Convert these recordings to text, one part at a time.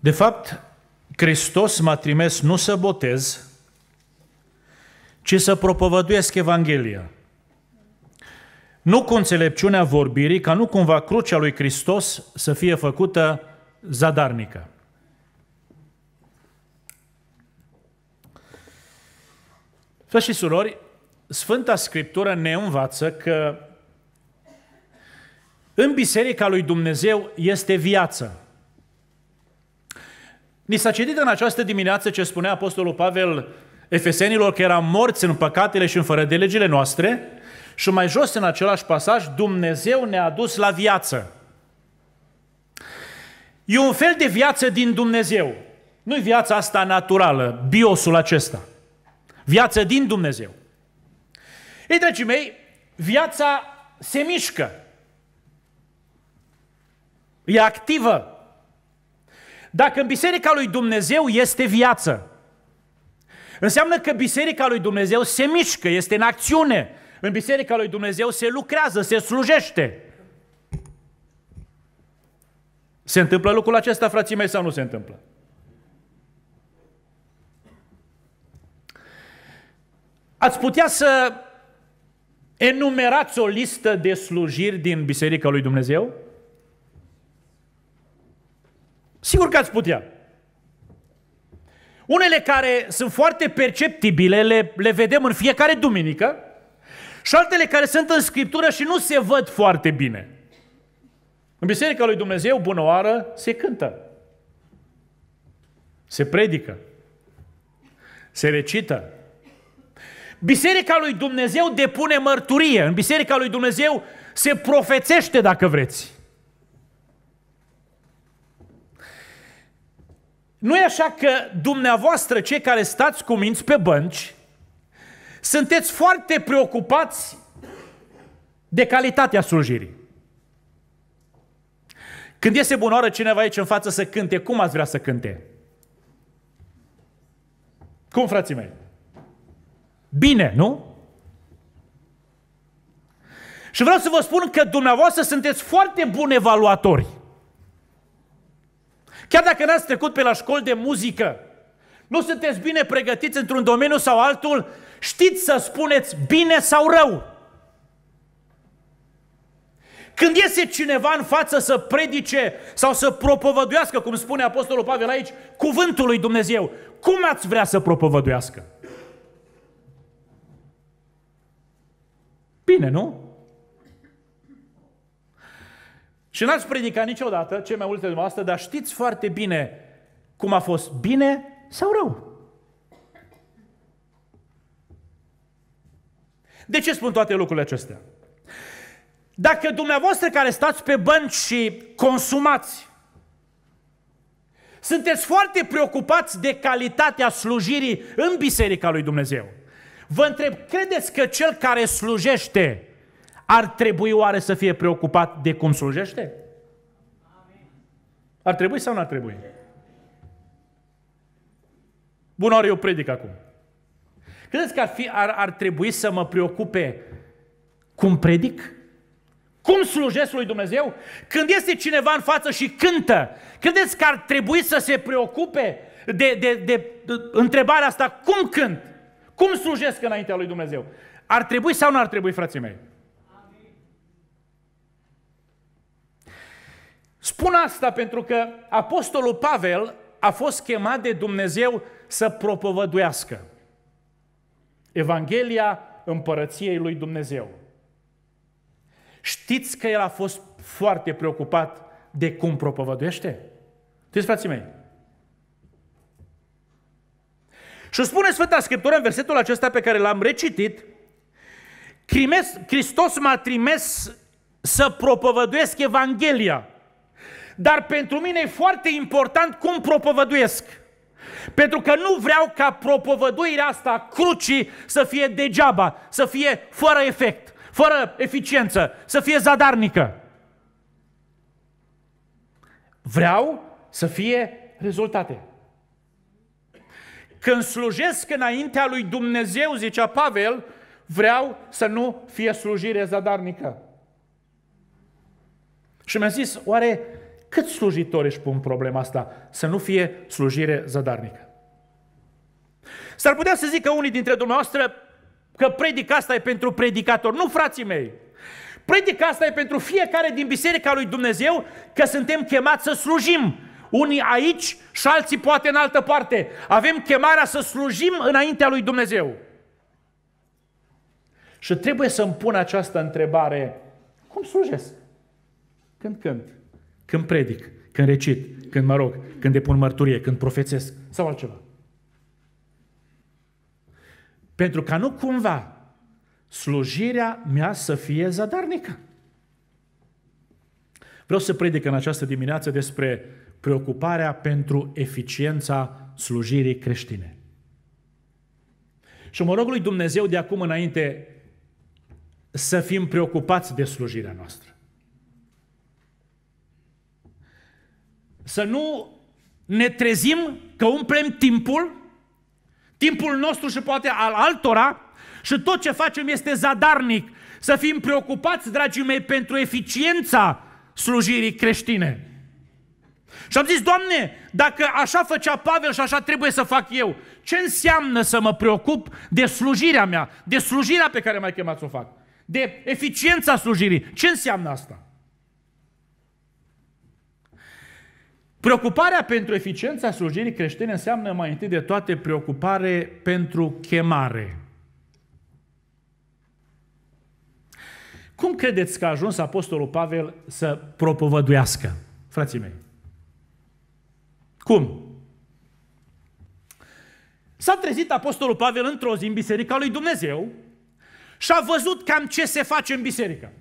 De fapt, Hristos m-a trimis nu să botez, ci să propovăduiesc Evanghelia. Nu cu înțelepciunea vorbirii, ca nu cumva crucea lui Hristos să fie făcută zadarnică. Frați și surori, Sfânta Scriptură ne învață că în Biserica lui Dumnezeu este viață. Ni s-a citit în această dimineață ce spunea Apostolul Pavel Efesenilor că eram morți în păcatele și în fără de legile noastre și mai jos în același pasaj Dumnezeu ne-a dus la viață. E un fel de viață din Dumnezeu. nu e viața asta naturală, biosul acesta. Viață din Dumnezeu. Ei, dragii mei, viața se mișcă. E activă. Dacă în biserica lui Dumnezeu este viață, înseamnă că biserica lui Dumnezeu se mișcă, este în acțiune. În biserica lui Dumnezeu se lucrează, se slujește. Se întâmplă lucrul acesta, frații mei, sau nu se întâmplă? Ați putea să enumerați o listă de slujiri din Biserica lui Dumnezeu? Sigur că ați putea. Unele care sunt foarte perceptibile, le, le vedem în fiecare duminică, și altele care sunt în Scriptură și nu se văd foarte bine. În Biserica lui Dumnezeu, bună oară, se cântă. Se predică. Se recită. Biserica lui Dumnezeu depune mărturie. În Biserica lui Dumnezeu se profețește, dacă vreți. Nu e așa că dumneavoastră, cei care stați cu minți pe bănci, sunteți foarte preocupați de calitatea slujirii. Când iese bunoră cineva aici în față să cânte, cum ați vrea să cânte? Cum, frații mei? Bine, nu? Și vreau să vă spun că dumneavoastră sunteți foarte buni evaluatori. Chiar dacă n-ați trecut pe la școli de muzică, nu sunteți bine pregătiți într-un domeniu sau altul, știți să spuneți bine sau rău. Când iese cineva în față să predice sau să propovăduiască, cum spune Apostolul Pavel aici, cuvântul lui Dumnezeu, cum ați vrea să propovăduiască? Bine, nu? Și n-ați predicat niciodată, cei mai multe dumneavoastră, dar știți foarte bine cum a fost bine sau rău. De ce spun toate lucrurile acestea? Dacă dumneavoastră care stați pe bănci și consumați, sunteți foarte preocupați de calitatea slujirii în Biserica lui Dumnezeu. Vă întreb, credeți că cel care slujește ar trebui oare să fie preocupat de cum slujește? Ar trebui sau nu ar trebui? Bună oară, eu predic acum. Credeți că ar, fi, ar, ar trebui să mă preocupe cum predic? Cum slujesc lui Dumnezeu? Când este cineva în față și cântă, credeți că ar trebui să se preocupe de, de, de, de întrebarea asta, cum cânt? Cum slujesc înaintea lui Dumnezeu? Ar trebui sau nu ar trebui, frații mei? Spun asta pentru că Apostolul Pavel a fost chemat de Dumnezeu să propovăduiască Evanghelia împărăției lui Dumnezeu. Știți că el a fost foarte preocupat de cum propovăduiește? Știți, frații mei? Și spune Sfânta Scriptură în versetul acesta pe care l-am recitit, Hristos m-a trimis să propovăduiesc Evanghelia dar pentru mine e foarte important cum propovăduiesc. Pentru că nu vreau ca propovăduirea asta a crucii să fie degeaba, să fie fără efect, fără eficiență, să fie zadarnică. Vreau să fie rezultate. Când slujesc înaintea lui Dumnezeu, zicea Pavel, vreau să nu fie slujire zadarnică. Și mi-a zis, oare cât slujitori își pun problema asta? Să nu fie slujire zădarnică. S-ar putea să zică unii dintre dumneavoastră că predica asta e pentru predicator. Nu, frații mei! Predica asta e pentru fiecare din Biserica lui Dumnezeu că suntem chemați să slujim. Unii aici și alții poate în altă parte. Avem chemarea să slujim înaintea lui Dumnezeu. Și trebuie să-mi pun această întrebare. Cum slujesc? Când cânt? când predic, când recit, când mă rog, când depun mărturie, când profețesc sau altceva. Pentru ca nu cumva slujirea mea să fie zadarnică. Vreau să predic în această dimineață despre preocuparea pentru eficiența slujirii creștine. Și mă rog lui Dumnezeu de acum înainte să fim preocupați de slujirea noastră. să nu ne trezim că umplem timpul, timpul nostru și poate al altora și tot ce facem este zadarnic. Să fim preocupați, dragii mei, pentru eficiența slujirii creștine. Și am zis, Doamne, dacă așa făcea Pavel și așa trebuie să fac eu, ce înseamnă să mă preocup de slujirea mea, de slujirea pe care m-ai chemat să o fac, de eficiența slujirii? Ce înseamnă asta? Preocuparea pentru eficiența slujirii creștine înseamnă mai întâi de toate preocupare pentru chemare. Cum credeți că a ajuns Apostolul Pavel să propovăduiască, frații mei? Cum? S-a trezit Apostolul Pavel într-o zi în biserica lui Dumnezeu și a văzut cam ce se face în biserică.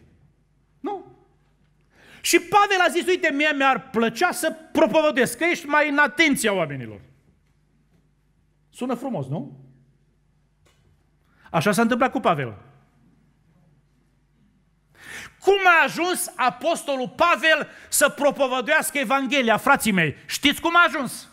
Și Pavel a zis, uite, mie mi-ar plăcea să propovădesc, că ești mai în atenția oamenilor. Sună frumos, nu? Așa s-a întâmplat cu Pavel. Cum a ajuns apostolul Pavel să propovăduiască Evanghelia, frații mei? Știți cum a ajuns?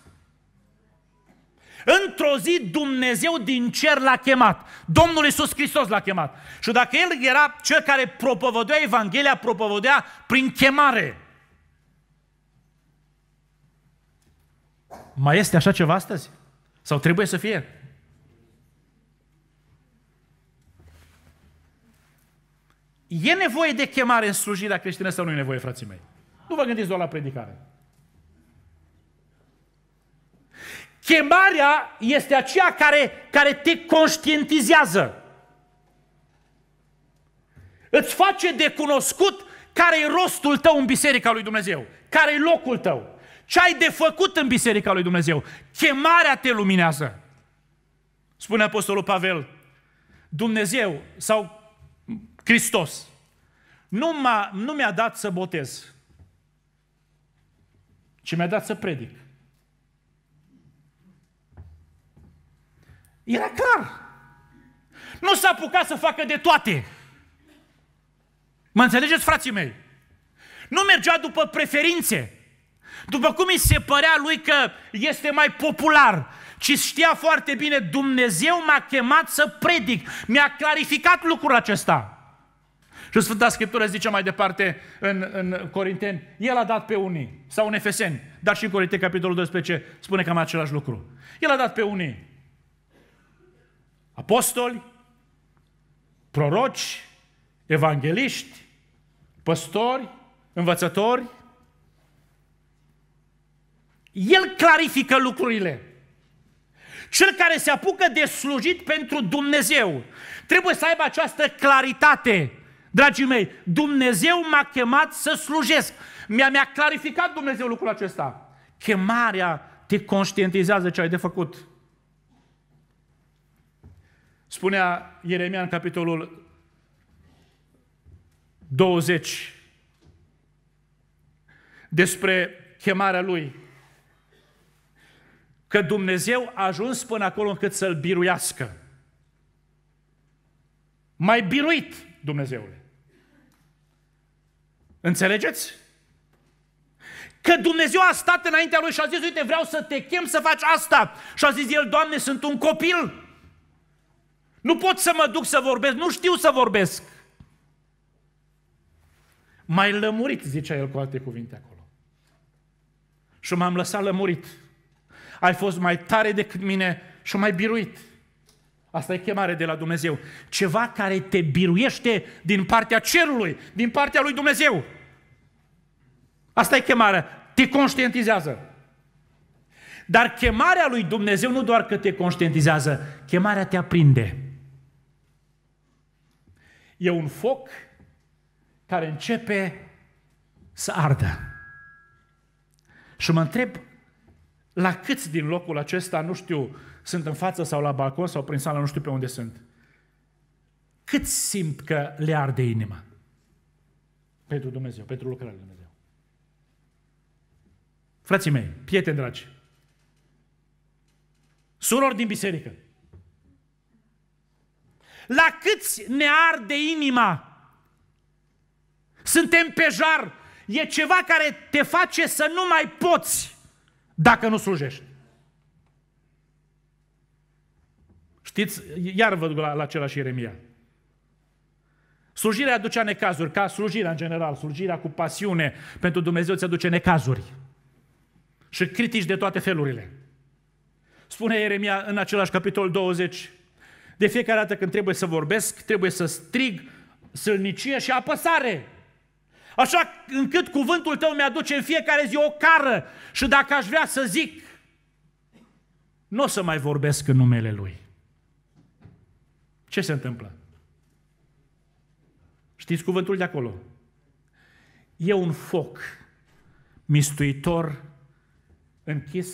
Într-o zi Dumnezeu din cer l-a chemat. Domnul Iisus Hristos l-a chemat. Și dacă el era cel care propovădea Evanghelia, propovădea prin chemare. Mai este așa ceva astăzi? Sau trebuie să fie? E nevoie de chemare în slujirea creștină sau nu e nevoie, frații mei? Nu vă gândiți doar la predicare. Chemarea este aceea care, care te conștientizează. Îți face de cunoscut care e rostul tău în biserica lui Dumnezeu, care e locul tău, ce ai de făcut în biserica lui Dumnezeu. Chemarea te luminează. Spune Apostolul Pavel, Dumnezeu sau Hristos nu, m-a, nu mi-a dat să botez, ci mi-a dat să predic. Era clar. Nu s-a apucat să facă de toate. Mă înțelegeți, frații mei? Nu mergea după preferințe, după cum îi se părea lui că este mai popular, ci știa foarte bine, Dumnezeu m-a chemat să predic, mi-a clarificat lucrul acesta. Și Sfânta Scriptură zice mai departe în, în Corinteni, El a dat pe unii, sau în Efeseni, dar și în Corinteni, capitolul 12, spune cam același lucru. El a dat pe unii apostoli, proroci, evangeliști, păstori, învățători. El clarifică lucrurile. Cel care se apucă de slujit pentru Dumnezeu trebuie să aibă această claritate. Dragii mei, Dumnezeu m-a chemat să slujesc. Mi-a, mi-a clarificat Dumnezeu lucrul acesta. Chemarea te conștientizează ce ai de făcut. Spunea Ieremia în capitolul 20 despre chemarea lui, că Dumnezeu a ajuns până acolo încât să-l biruiască. Mai biruit, Dumnezeule. Înțelegeți? Că Dumnezeu a stat înaintea lui și a zis, uite, vreau să te chem să faci asta. Și a zis el, Doamne, sunt un copil. Nu pot să mă duc să vorbesc, nu știu să vorbesc. Mai lămurit, zicea el cu alte cuvinte acolo. Și m-am lăsat lămurit. Ai fost mai tare decât mine și mai biruit. Asta e chemare de la Dumnezeu. Ceva care te biruiește din partea cerului, din partea lui Dumnezeu. Asta e chemarea. Te conștientizează. Dar chemarea lui Dumnezeu nu doar că te conștientizează, chemarea te aprinde. E un foc care începe să ardă. Și mă întreb la câți din locul acesta, nu știu, sunt în față sau la balcon sau prin sală, nu știu pe unde sunt. Cât simt că le arde inima? Pentru Dumnezeu, pentru lucrarea lui Dumnezeu. Frații mei, prieteni dragi, surori din biserică, la câți ne arde inima? Suntem pe jar. E ceva care te face să nu mai poți dacă nu slujești. Știți, iar văd la, la același Ieremia. Slujirea aducea necazuri, ca slujirea în general, slujirea cu pasiune pentru Dumnezeu îți aduce necazuri și critici de toate felurile. Spune Ieremia în același capitol 20, de fiecare dată când trebuie să vorbesc, trebuie să strig sălnicie și apăsare. Așa încât cuvântul tău mi-aduce în fiecare zi o cară și dacă aș vrea să zic, nu o să mai vorbesc în numele Lui. Ce se întâmplă? Știți cuvântul de acolo? E un foc mistuitor închis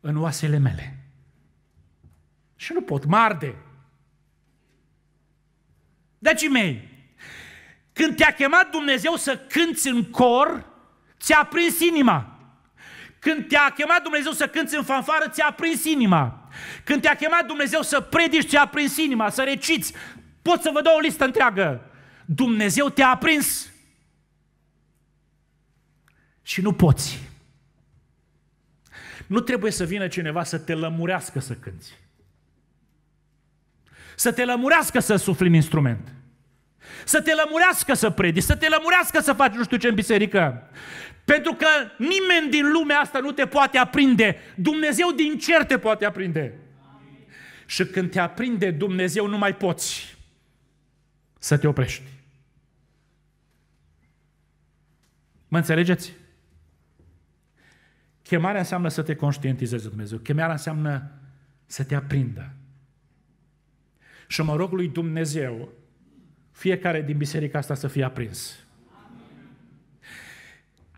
în oasele mele. Și nu pot, marde. Dragii mei, când te-a chemat Dumnezeu să cânți în cor, ți-a prins inima. Când te-a chemat Dumnezeu să cânți în fanfară, ți-a prins inima. Când te-a chemat Dumnezeu să predici, ți-a prins inima, să reciți. Pot să vă dau o listă întreagă. Dumnezeu te-a prins. Și nu poți. Nu trebuie să vină cineva să te lămurească să cânți. Să te lămurească să sufli în instrument. Să te lămurească să predici, să te lămurească să faci nu știu ce în biserică. Pentru că nimeni din lumea asta nu te poate aprinde. Dumnezeu din cer te poate aprinde. Amin. Și când te aprinde Dumnezeu, nu mai poți să te oprești. Mă înțelegeți? Chemarea înseamnă să te conștientizezi Dumnezeu. Chemarea înseamnă să te aprindă. Și mă rog lui Dumnezeu, fiecare din biserica asta să fie aprins.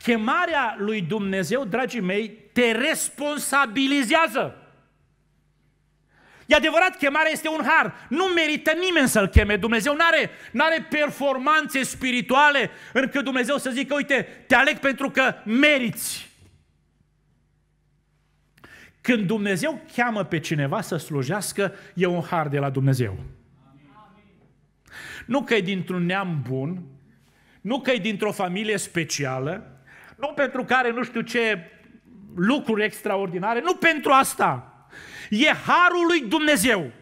Chemarea lui Dumnezeu, dragii mei, te responsabilizează. E adevărat, chemarea este un har. Nu merită nimeni să-l cheme. Dumnezeu nu are n-are performanțe spirituale încât Dumnezeu să zică, uite, te aleg pentru că meriți. Când Dumnezeu cheamă pe cineva să slujească, e un har de la Dumnezeu. Nu că e dintr-un neam bun, nu că e dintr-o familie specială, nu pentru care nu știu ce lucruri extraordinare, nu pentru asta. E harul lui Dumnezeu.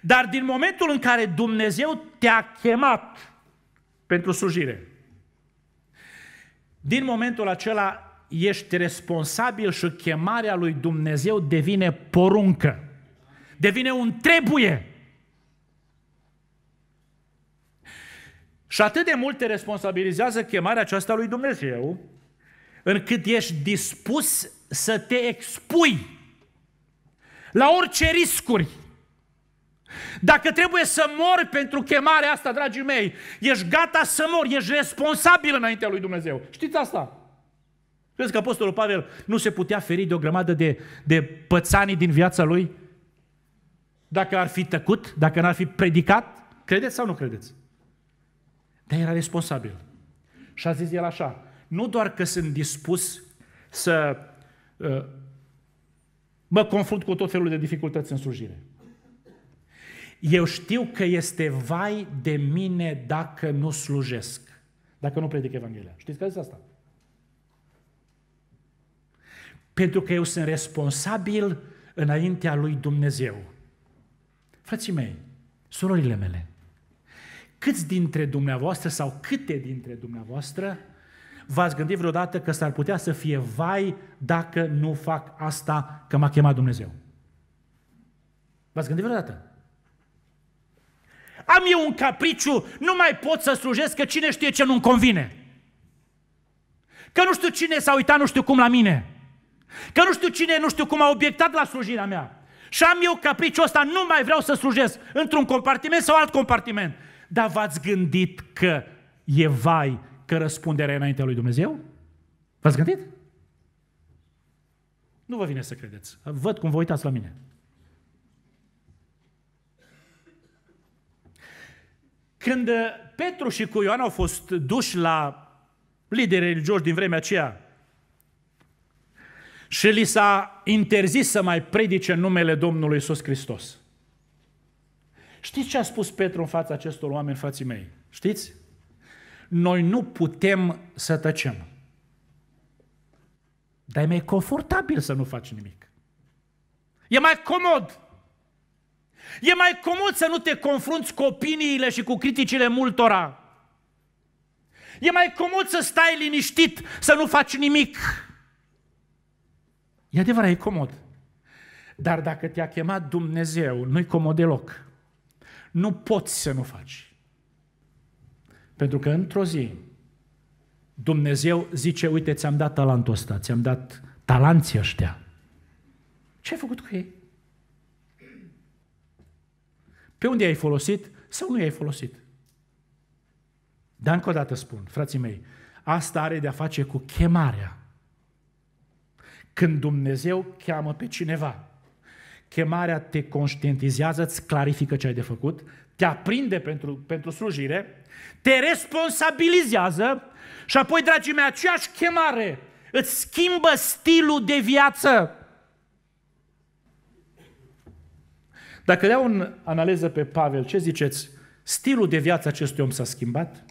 Dar din momentul în care Dumnezeu te-a chemat pentru slujire, din momentul acela ești responsabil și chemarea lui Dumnezeu devine poruncă. Devine un trebuie. Și atât de mult te responsabilizează chemarea aceasta lui Dumnezeu, încât ești dispus să te expui la orice riscuri. Dacă trebuie să mori pentru chemarea asta, dragii mei, ești gata să mori, ești responsabil înaintea lui Dumnezeu. Știți asta? Crezi că Apostolul Pavel nu se putea feri de o grămadă de, de pățanii din viața lui? Dacă ar fi tăcut, dacă n-ar fi predicat? Credeți sau nu credeți? Dar era responsabil. Și a zis el așa, nu doar că sunt dispus să uh, mă confrunt cu tot felul de dificultăți în slujire. Eu știu că este vai de mine dacă nu slujesc, dacă nu predic Evanghelia. Știți că zis asta? pentru că eu sunt responsabil înaintea lui Dumnezeu. Frații mei, surorile mele, câți dintre dumneavoastră sau câte dintre dumneavoastră v-ați gândit vreodată că s-ar putea să fie vai dacă nu fac asta că m-a chemat Dumnezeu? V-ați gândit vreodată? Am eu un capriciu, nu mai pot să slujesc că cine știe ce nu-mi convine. Că nu știu cine s-a uitat nu știu cum la mine. Că nu știu cine, nu știu cum a obiectat la slujirea mea. Și am eu capriciul ăsta, nu mai vreau să slujesc într-un compartiment sau alt compartiment. Dar v-ați gândit că e vai că răspunderea e înaintea lui Dumnezeu? V-ați gândit? Nu vă vine să credeți. Văd cum vă uitați la mine. Când Petru și cu Ioan au fost duși la lideri religioși din vremea aceea, și li s-a interzis să mai predice numele Domnului Iisus Hristos. Știți ce a spus Petru în fața acestor oameni, fații mei? Știți? Noi nu putem să tăcem. Dar e mai confortabil să nu faci nimic. E mai comod. E mai comod să nu te confrunți cu opiniile și cu criticile multora. E mai comod să stai liniștit, să nu faci nimic. E adevărat, e comod. Dar dacă te-a chemat Dumnezeu, nu-i comod deloc. Nu poți să nu faci. Pentru că într-o zi, Dumnezeu zice, uite, ți-am dat talentul ăsta, ți-am dat talanții ăștia. Ce ai făcut cu ei? Pe unde ai folosit sau nu i-ai folosit? Dar încă o dată spun, frații mei, asta are de-a face cu chemarea. Când Dumnezeu cheamă pe cineva, chemarea te conștientizează, îți clarifică ce ai de făcut, te aprinde pentru, pentru slujire, te responsabilizează și apoi, dragii mei, aceeași chemare îți schimbă stilul de viață. Dacă dea un analiză pe Pavel, ce ziceți? Stilul de viață acestui om s-a schimbat?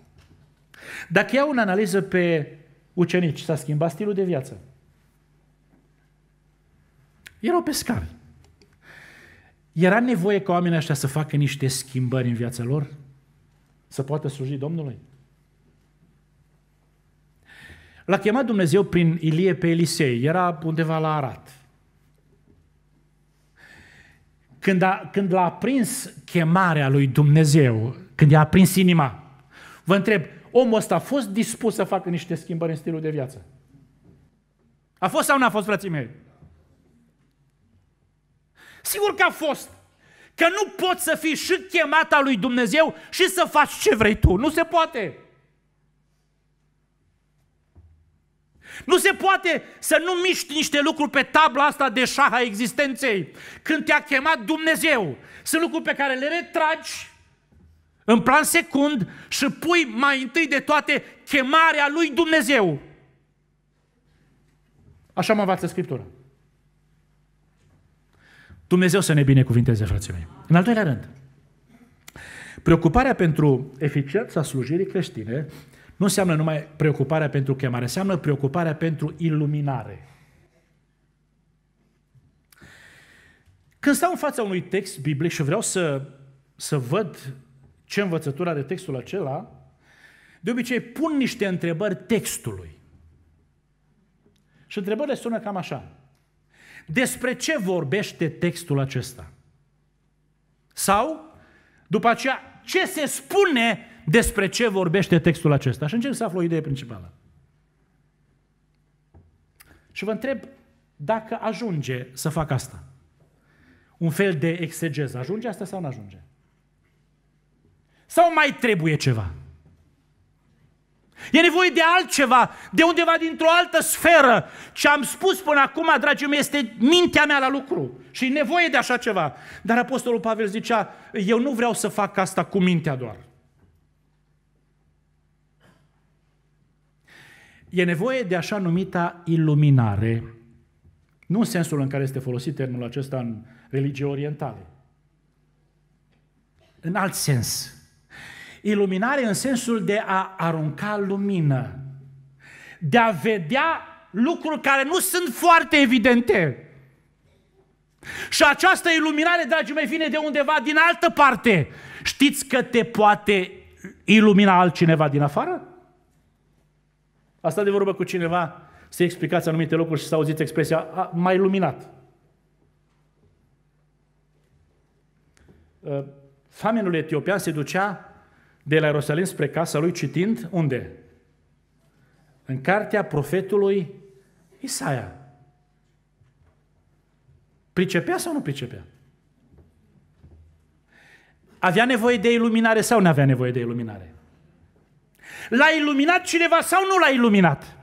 Dacă iau un analiză pe ucenici, s-a schimbat stilul de viață. Erau pescari. Era nevoie ca oamenii ăștia să facă niște schimbări în viața lor? Să poată sluji Domnului? L-a chemat Dumnezeu prin Ilie pe Elisei. Era undeva la Arat. Când, a, când l-a prins chemarea lui Dumnezeu, când i-a prins inima, vă întreb, omul ăsta a fost dispus să facă niște schimbări în stilul de viață? A fost sau nu a fost, frații mei? Sigur că a fost. Că nu poți să fii și chemata lui Dumnezeu și să faci ce vrei tu. Nu se poate. Nu se poate să nu miști niște lucruri pe tabla asta de șah a existenței. Când te-a chemat Dumnezeu, sunt lucruri pe care le retragi în plan secund și pui mai întâi de toate chemarea lui Dumnezeu. Așa mă învață Scriptura. Dumnezeu să ne binecuvinteze, frații mei. În al doilea rând, preocuparea pentru eficiența slujirii creștine nu înseamnă numai preocuparea pentru chemare, înseamnă preocuparea pentru iluminare. Când stau în fața unui text biblic și vreau să, să văd ce învățătura de textul acela, de obicei pun niște întrebări textului. Și întrebările sună cam așa. Despre ce vorbește textul acesta? Sau, după aceea, ce se spune despre ce vorbește textul acesta? Și încep să aflu o idee principală. Și vă întreb dacă ajunge să fac asta. Un fel de exegeză. Ajunge asta sau nu ajunge? Sau mai trebuie ceva? E nevoie de altceva, de undeva dintr-o altă sferă. Ce am spus până acum, dragii mei, este mintea mea la lucru. Și e nevoie de așa ceva. Dar Apostolul Pavel zicea, eu nu vreau să fac asta cu mintea doar. E nevoie de așa numita iluminare, nu în sensul în care este folosit termenul acesta în religii orientale, în alt sens. Iluminare în sensul de a arunca lumină, de a vedea lucruri care nu sunt foarte evidente. Și această iluminare, dragii mei, vine de undeva din altă parte. Știți că te poate ilumina altcineva din afară? Asta de vorbă cu cineva, să explicați anumite lucruri și să auziți expresia mai iluminat. Uh, famenul etiopian se ducea de la Ierusalim spre casa lui citind unde? În cartea profetului Isaia. Pricepea sau nu pricepea? Avea nevoie de iluminare sau nu avea nevoie de iluminare? L-a iluminat cineva sau nu l-a iluminat?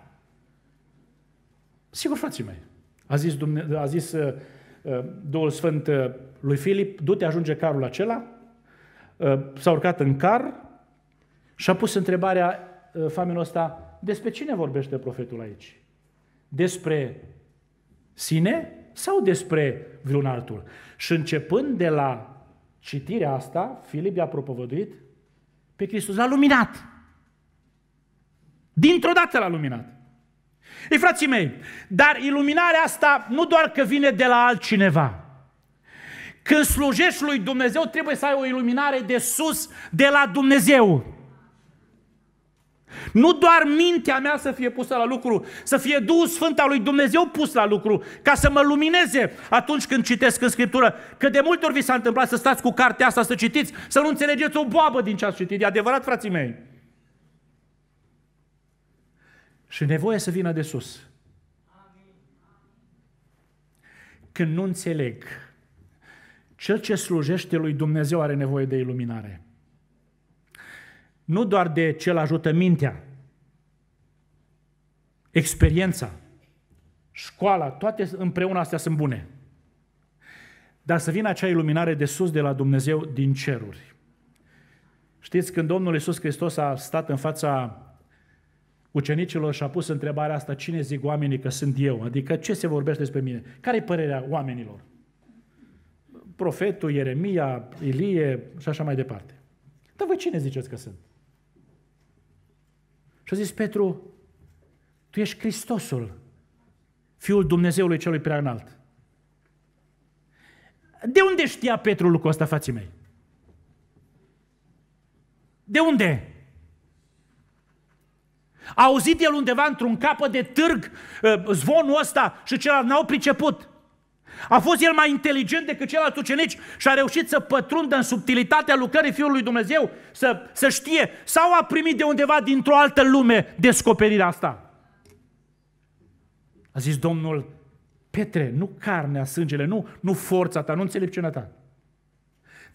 Sigur, frații mei. A zis, Dumne- a zis uh, uh, Duhul Sfânt uh, lui Filip, du-te, ajunge carul acela. Uh, s-a urcat în car, și a pus întrebarea ă, famenul ăsta, despre cine vorbește profetul aici? Despre sine sau despre vreun altul? Și începând de la citirea asta, Filip i-a propovăduit pe Hristos, l-a luminat. Dintr-o dată l-a luminat. Ei, frații mei, dar iluminarea asta nu doar că vine de la altcineva. Când slujești lui Dumnezeu, trebuie să ai o iluminare de sus, de la Dumnezeu. Nu doar mintea mea să fie pusă la lucru, să fie Duhul Sfânt al lui Dumnezeu pus la lucru, ca să mă lumineze atunci când citesc în Scriptură. Că de multe ori vi s-a întâmplat să stați cu cartea asta să citiți, să nu înțelegeți o boabă din ce ați citit. E adevărat, frații mei. Și nevoie să vină de sus. Când nu înțeleg, cel ce slujește lui Dumnezeu are nevoie de iluminare nu doar de ce îl ajută mintea, experiența, școala, toate împreună astea sunt bune. Dar să vină acea iluminare de sus, de la Dumnezeu, din ceruri. Știți, când Domnul Iisus Hristos a stat în fața ucenicilor și a pus întrebarea asta, cine zic oamenii că sunt eu? Adică ce se vorbește despre mine? Care e părerea oamenilor? Profetul, Ieremia, Ilie și așa mai departe. Dar voi cine ziceți că sunt? Și a zis Petru, tu ești Hristosul, Fiul Dumnezeului Celui Preanalt. De unde știa Petru lucrul ăsta, fații mei? De unde? A auzit el undeva într-un capăt de târg uh, zvonul ăsta și celălalt n-au priceput. A fost el mai inteligent decât celălalt ucenici și a reușit să pătrundă în subtilitatea lucrării Fiului Dumnezeu, să, să știe, sau a primit de undeva dintr-o altă lume descoperirea asta. A zis Domnul, Petre, nu carnea, sângele, nu, nu forța ta, nu înțelepciunea ta.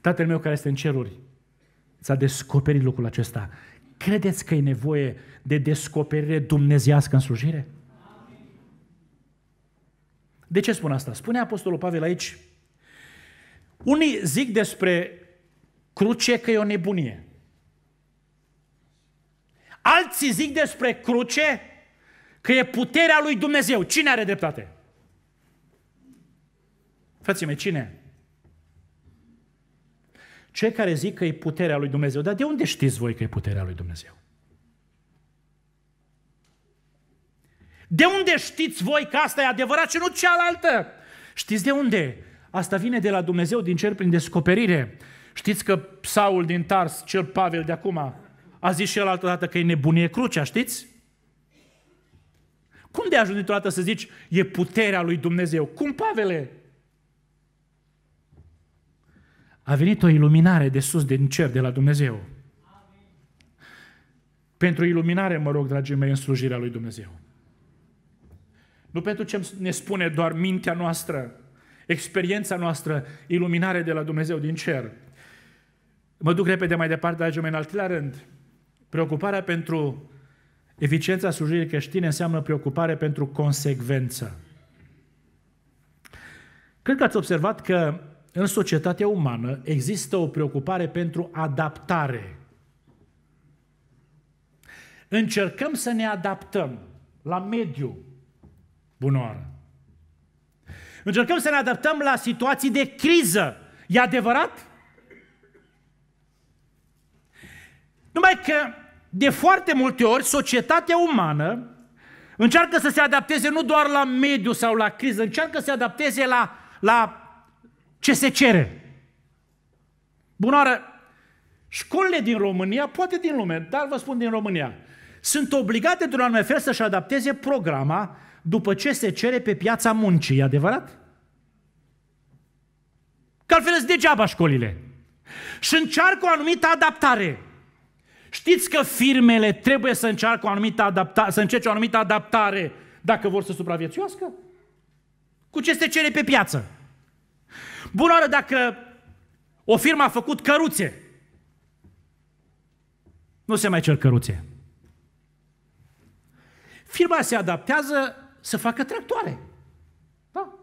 Tatăl meu care este în ceruri s a descoperit lucrul acesta. Credeți că e nevoie de descoperire dumnezească în slujire? De ce spun asta? Spune Apostolul Pavel aici, unii zic despre cruce că e o nebunie. Alții zic despre cruce că e puterea lui Dumnezeu. Cine are dreptate? Frații mei, cine? Cei care zic că e puterea lui Dumnezeu. Dar de unde știți voi că e puterea lui Dumnezeu? De unde știți voi că asta e adevărat și nu cealaltă? Știți de unde? Asta vine de la Dumnezeu din cer prin descoperire. Știți că Saul din Tars, cel Pavel de acum, a zis și el altă dată că e nebunie crucea, știți? Cum de ajuns dintr-o dată să zici, e puterea lui Dumnezeu? Cum, Pavele? A venit o iluminare de sus, din cer, de la Dumnezeu. Amin. Pentru iluminare, mă rog, dragii mei, în slujirea lui Dumnezeu. Nu pentru ce ne spune doar mintea noastră, experiența noastră, iluminare de la Dumnezeu din cer. Mă duc repede mai departe, dragii mei, în al treilea rând. Preocuparea pentru eficiența slujirii creștine înseamnă preocupare pentru consecvență. Cred că ați observat că în societatea umană există o preocupare pentru adaptare. Încercăm să ne adaptăm la mediu, Bunoară. Încercăm să ne adaptăm la situații de criză. E adevărat? Numai că de foarte multe ori societatea umană încearcă să se adapteze nu doar la mediu sau la criză, încearcă să se adapteze la, la ce se cere. Bunoară, școlile din România, poate din lume, dar vă spun din România, sunt obligate într-un anume fel să-și adapteze programa după ce se cere pe piața muncii, e adevărat? Că altfel sunt degeaba școlile. Și încearcă o anumită adaptare. Știți că firmele trebuie să, încearcă o anumită adaptare, să încerce o anumită adaptare dacă vor să supraviețuiască? Cu ce se cere pe piață? Bună oară dacă o firmă a făcut căruțe. Nu se mai cer căruțe. Firma se adaptează să facă tractoare. Da?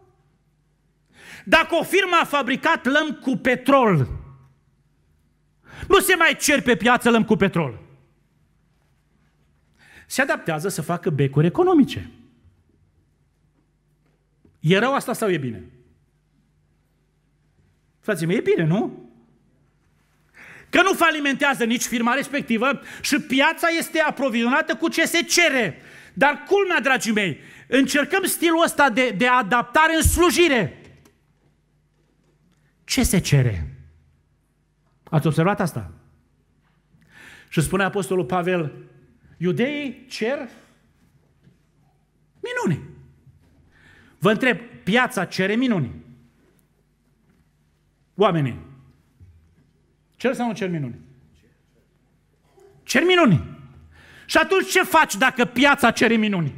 Dacă o firmă a fabricat lăm cu petrol, nu se mai cer pe piață lăm cu petrol. Se adaptează să facă becuri economice. E rău asta sau e bine? Frații mei, e bine, nu? Că nu falimentează nici firma respectivă și piața este aprovizionată cu ce se cere. Dar culmea, dragii mei, încercăm stilul ăsta de, de adaptare în slujire. Ce se cere? Ați observat asta? Și spune Apostolul Pavel, iudeii cer minuni. Vă întreb, piața cere minuni? Oamenii, cer sau nu cer minuni? Cer minuni. Și atunci ce faci dacă piața cere minuni?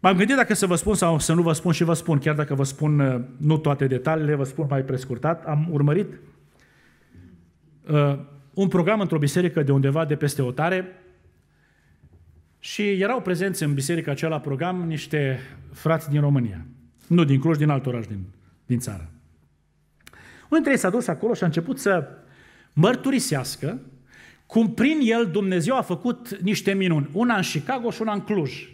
M-am gândit dacă să vă spun sau să nu vă spun și vă spun, chiar dacă vă spun uh, nu toate detaliile, vă spun mai prescurtat, am urmărit uh, un program într-o biserică de undeva de peste o tare și erau prezenți în biserica acela program niște frați din România. Nu din Cluj, din alt oraș din, din țară. Unul dintre ei s-a dus acolo și a început să mărturisească cum prin el Dumnezeu a făcut niște minuni, una în Chicago și una în Cluj.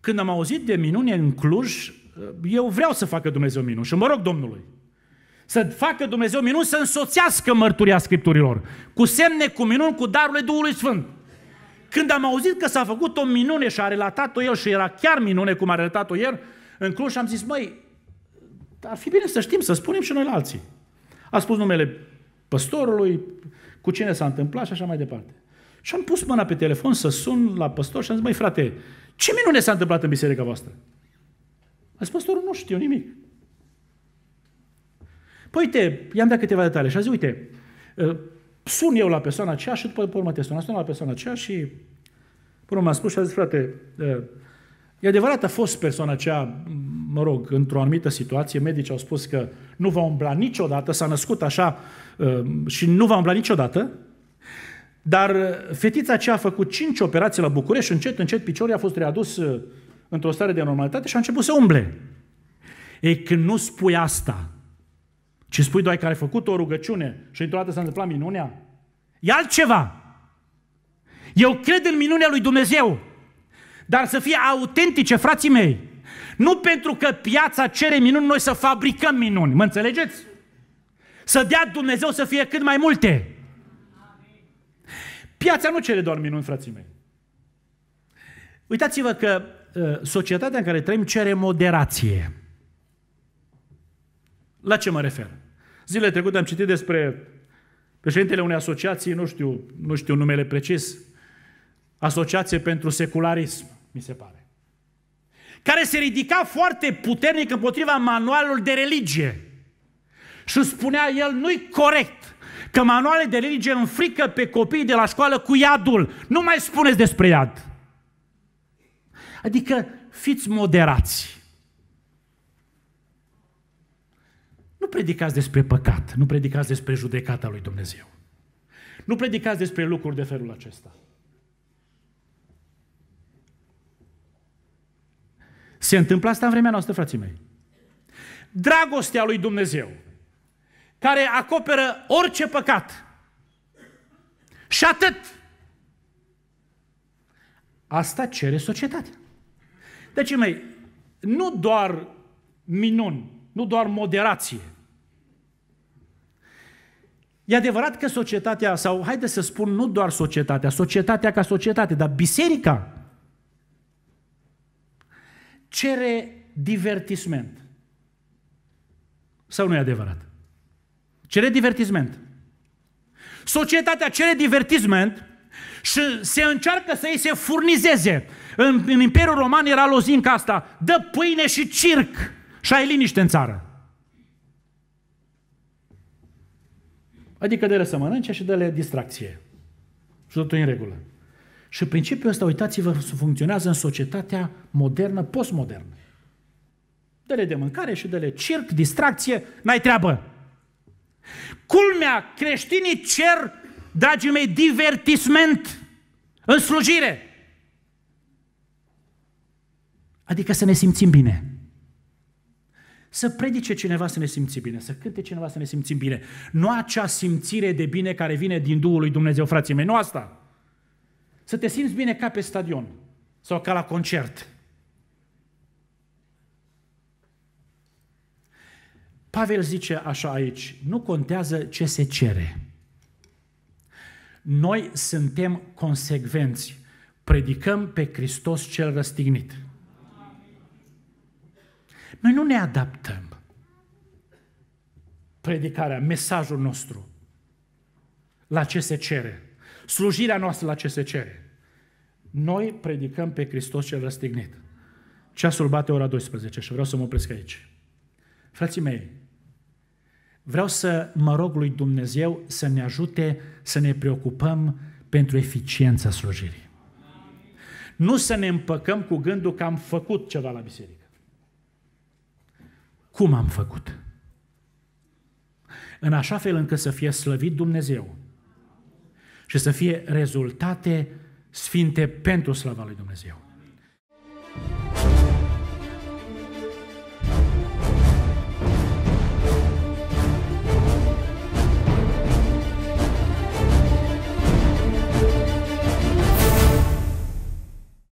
Când am auzit de minune în Cluj, eu vreau să facă Dumnezeu minuni și mă rog Domnului să facă Dumnezeu minuni, să însoțească mărturia Scripturilor, cu semne, cu minuni, cu darurile Duhului Sfânt. Când am auzit că s-a făcut o minune și a relatat-o el și era chiar minune cum a relatat-o el, în Cluj am zis, măi, ar fi bine să știm, să spunem și noi la alții. A spus numele păstorului, cu cine s-a întâmplat și așa mai departe. Și am pus mâna pe telefon să sun la păstor și am zis, măi frate, ce minune s-a întâmplat în biserica voastră? A zis, păstorul, nu știu nimic. Păi uite, i-am dat câteva detalii și a zis, uite, ă, sun eu la persoana aceea și după, urmă te sun. A sunat la persoana aceea și până m-a spus și a zis, frate, ă, E adevărat, a fost persoana aceea, mă rog, într-o anumită situație, medicii au spus că nu va umbla niciodată, s-a născut așa uh, și nu va umbla niciodată, dar fetița aceea a făcut cinci operații la București, încet, încet piciorii a fost readus uh, într-o stare de normalitate și a început să umble. Ei, când nu spui asta, ci spui doar că ai făcut o rugăciune și într-o dată s-a întâmplat minunea, e altceva. Eu cred în minunea lui Dumnezeu dar să fie autentice, frații mei. Nu pentru că piața cere minuni, noi să fabricăm minuni. Mă înțelegeți? Să dea Dumnezeu să fie cât mai multe. Piața nu cere doar minuni, frații mei. Uitați-vă că uh, societatea în care trăim cere moderație. La ce mă refer? Zilele trecute am citit despre președintele unei asociații, nu știu, nu știu numele precis, Asociație pentru Secularism mi se pare, care se ridica foarte puternic împotriva manualului de religie. Și spunea el, nu-i corect că manualele de religie înfrică pe copiii de la școală cu iadul. Nu mai spuneți despre iad. Adică fiți moderați. Nu predicați despre păcat, nu predicați despre judecata lui Dumnezeu. Nu predicați despre lucruri de felul acesta. Se întâmplă asta în vremea noastră, frații mei. Dragostea lui Dumnezeu, care acoperă orice păcat, și atât. Asta cere societatea. Deci, mei, nu doar minuni, nu doar moderație. E adevărat că societatea, sau haide să spun, nu doar societatea, societatea ca societate, dar biserica cere divertisment. Sau nu e adevărat? Cere divertisment. Societatea cere divertisment și se încearcă să îi se furnizeze. În, în Imperiul Roman era lozinca asta, dă pâine și circ și ai liniște în țară. Adică de le să mănânce și dă-le distracție. Și totul în regulă. Și principiul ăsta, uitați-vă, funcționează în societatea modernă, postmodernă. Dă-le de mâncare și dă-le circ, distracție, n-ai treabă. Culmea, creștinii cer, dragii mei, divertisment în slujire. Adică să ne simțim bine. Să predice cineva să ne simțim bine, să cânte cineva să ne simțim bine. Nu acea simțire de bine care vine din Duhul lui Dumnezeu, frații mei, nu asta să te simți bine ca pe stadion sau ca la concert. Pavel zice așa aici, nu contează ce se cere. Noi suntem consecvenți, predicăm pe Hristos cel răstignit. Noi nu ne adaptăm predicarea, mesajul nostru la ce se cere slujirea noastră la ce se cere. Noi predicăm pe Hristos cel răstignit. Ceasul bate ora 12 și vreau să mă opresc aici. Frații mei, vreau să mă rog lui Dumnezeu să ne ajute să ne preocupăm pentru eficiența slujirii. Nu să ne împăcăm cu gândul că am făcut ceva la biserică. Cum am făcut? În așa fel încât să fie slăvit Dumnezeu și să fie rezultate sfinte pentru slava lui Dumnezeu.